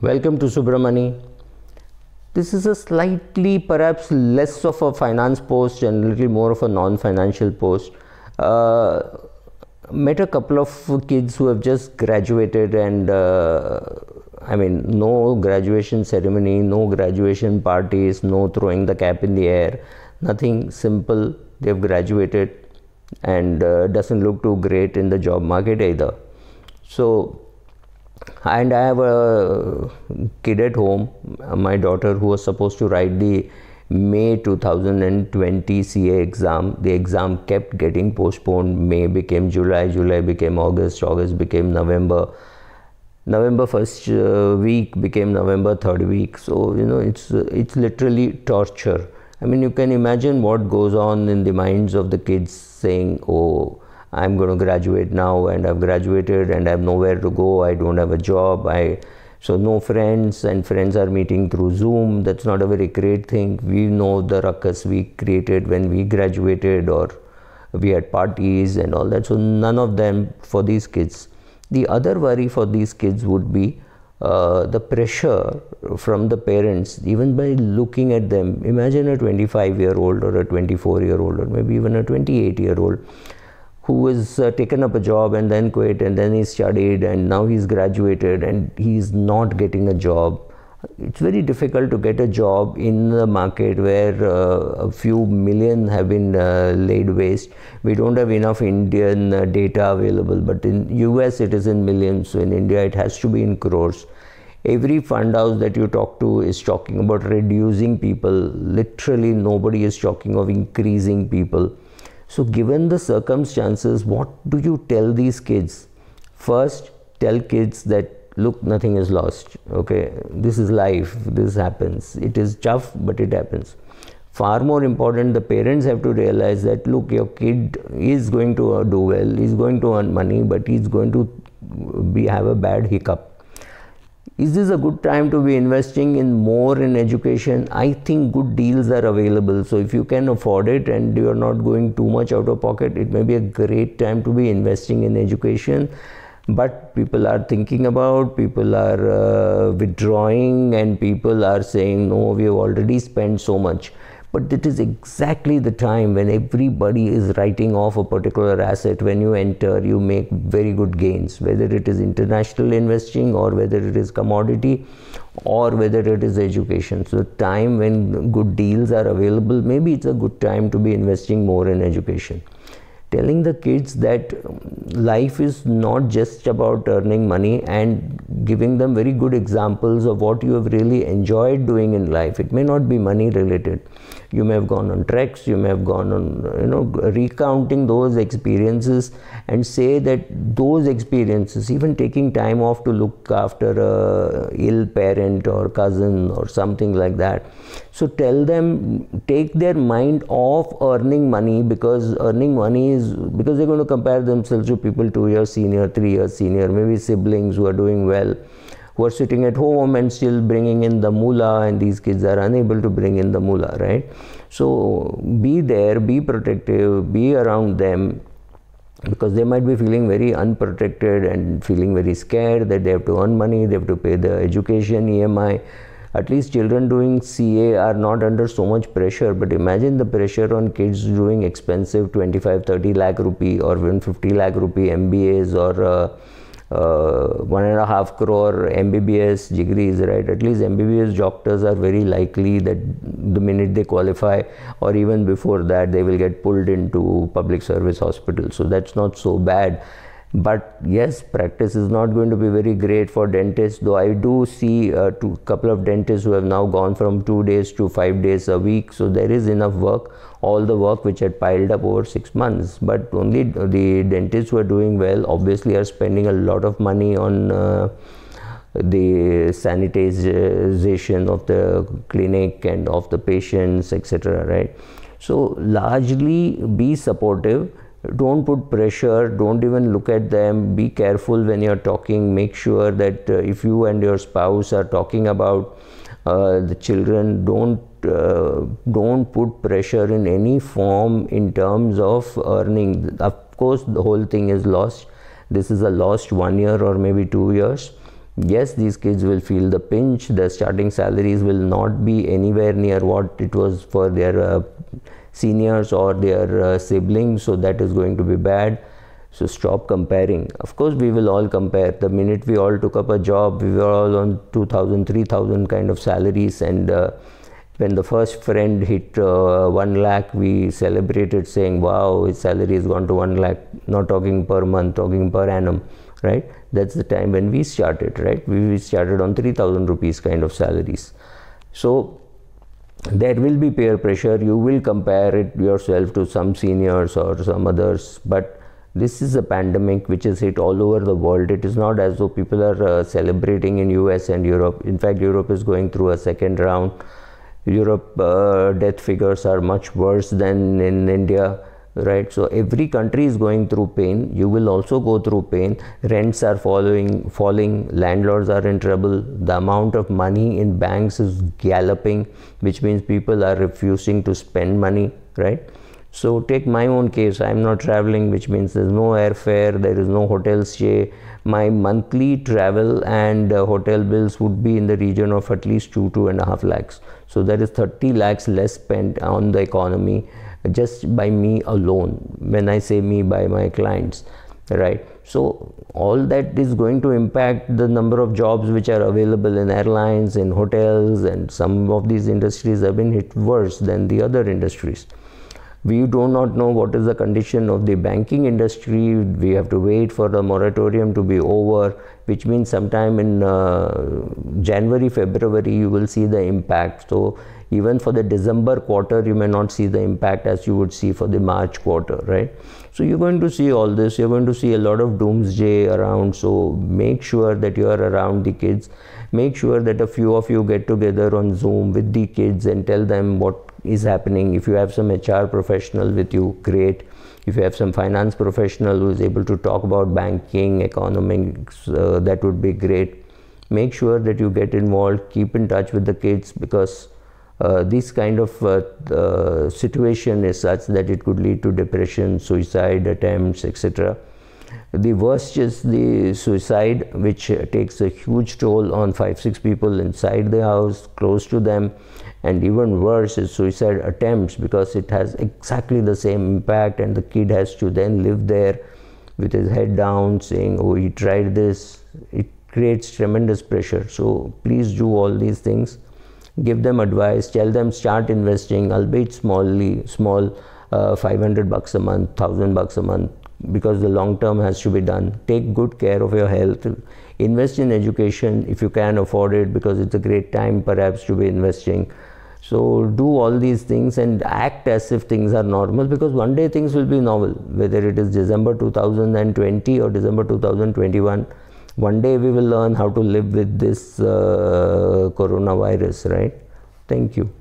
Welcome to Subramani. This is a slightly perhaps less of a finance post and a little more of a non-financial post. Uh, met a couple of kids who have just graduated and uh, I mean no graduation ceremony, no graduation parties, no throwing the cap in the air, nothing simple. They've graduated and uh, doesn't look too great in the job market either. So and I have a kid at home, my daughter who was supposed to write the May 2020 CA exam. The exam kept getting postponed. May became July, July became August, August became November. November first uh, week became November third week. So you know it's it's literally torture. I mean you can imagine what goes on in the minds of the kids saying, "Oh, I'm going to graduate now and I've graduated and I have nowhere to go. I don't have a job. I so no friends and friends are meeting through Zoom. That's not a very great thing. We know the ruckus we created when we graduated or we had parties and all that. So none of them for these kids. The other worry for these kids would be uh, the pressure from the parents, even by looking at them. Imagine a 25 year old or a 24 year old or maybe even a 28 year old who has uh, taken up a job and then quit and then he studied and now he's graduated and he's not getting a job it's very difficult to get a job in the market where uh, a few million have been uh, laid waste. We don't have enough Indian uh, data available, but in US it is in millions. So in India it has to be in crores. Every fund house that you talk to is talking about reducing people. Literally nobody is talking of increasing people. So, given the circumstances, what do you tell these kids? First, tell kids that look, nothing is lost. Okay, this is life, this happens. It is tough, but it happens. Far more important, the parents have to realize that look, your kid is going to uh, do well, he's going to earn money, but he's going to be, have a bad hiccup is this a good time to be investing in more in education i think good deals are available so if you can afford it and you are not going too much out of pocket it may be a great time to be investing in education but people are thinking about people are uh, withdrawing and people are saying no we have already spent so much but it is exactly the time when everybody is writing off a particular asset. When you enter, you make very good gains, whether it is international investing or whether it is commodity or whether it is education. So, time when good deals are available, maybe it's a good time to be investing more in education telling the kids that um, life is not just about earning money and giving them very good examples of what you have really enjoyed doing in life. It may not be money related, you may have gone on treks you may have gone on you know recounting those experiences and say that those experiences even taking time off to look after a ill parent or cousin or something like that so tell them take their mind off earning money because earning money is because they're going to compare themselves to people two years senior three years senior maybe siblings who are doing well who are sitting at home and still bringing in the mula, and these kids are unable to bring in the mula, right? So be there, be protective, be around them because they might be feeling very unprotected and feeling very scared that they have to earn money, they have to pay the education, EMI. At least children doing CA are not under so much pressure, but imagine the pressure on kids doing expensive 25, 30 lakh rupee or even 50 lakh rupee MBAs or uh, uh, one and a half crore MBBS degree is right. At least MBBS doctors are very likely that the minute they qualify, or even before that, they will get pulled into public service hospitals. So that's not so bad but yes practice is not going to be very great for dentists though i do see a uh, couple of dentists who have now gone from 2 days to 5 days a week so there is enough work all the work which had piled up over 6 months but only the dentists who are doing well obviously are spending a lot of money on uh, the sanitization of the clinic and of the patients etc right so largely be supportive don't put pressure don't even look at them be careful when you're talking make sure that uh, if you and your spouse are talking about uh, the children don't uh, don't put pressure in any form in terms of earning of course the whole thing is lost this is a lost one year or maybe two years yes these kids will feel the pinch their starting salaries will not be anywhere near what it was for their uh, seniors or their uh, siblings so that is going to be bad so stop comparing of course we will all compare the minute we all took up a job we were all on 2000 3000 kind of salaries and uh, when the first friend hit uh, 1 lakh we celebrated saying wow his salary has gone to 1 lakh not talking per month talking per annum right that's the time when we started right we started on 3000 rupees kind of salaries so there will be peer pressure you will compare it yourself to some seniors or some others but this is a pandemic which is hit all over the world it is not as though people are uh, celebrating in us and europe in fact europe is going through a second round europe uh, death figures are much worse than in india right so every country is going through pain you will also go through pain rents are following falling landlords are in trouble the amount of money in banks is galloping which means people are refusing to spend money right so take my own case i am not traveling which means there's no airfare there is no hotel stay my monthly travel and uh, hotel bills would be in the region of at least 2 and a half lakhs so there is 30 lakhs less spent on the economy just by me alone when i say me by my clients right so all that is going to impact the number of jobs which are available in airlines in hotels and some of these industries have been hit worse than the other industries we do not know what is the condition of the banking industry. We have to wait for the moratorium to be over, which means sometime in uh, January, February, you will see the impact. So even for the December quarter, you may not see the impact as you would see for the March quarter, right? So you're going to see all this. You're going to see a lot of doomsday around. So make sure that you are around the kids. Make sure that a few of you get together on Zoom with the kids and tell them what is happening if you have some hr professional with you great if you have some finance professional who is able to talk about banking economics uh, that would be great make sure that you get involved keep in touch with the kids because uh, this kind of uh, uh situation is such that it could lead to depression suicide attempts etc the worst is the suicide, which takes a huge toll on five, six people inside the house, close to them. And even worse is suicide attempts because it has exactly the same impact, and the kid has to then live there with his head down saying, Oh, he tried this. It creates tremendous pressure. So please do all these things. Give them advice, tell them start investing, albeit smallly, small, uh, 500 bucks a month, 1000 bucks a month, because the long term has to be done. Take good care of your health. Invest in education if you can afford it because it's a great time perhaps to be investing. So do all these things and act as if things are normal because one day things will be normal, whether it is December 2020 or December 2021. One day we will learn how to live with this uh, coronavirus, right? Thank you.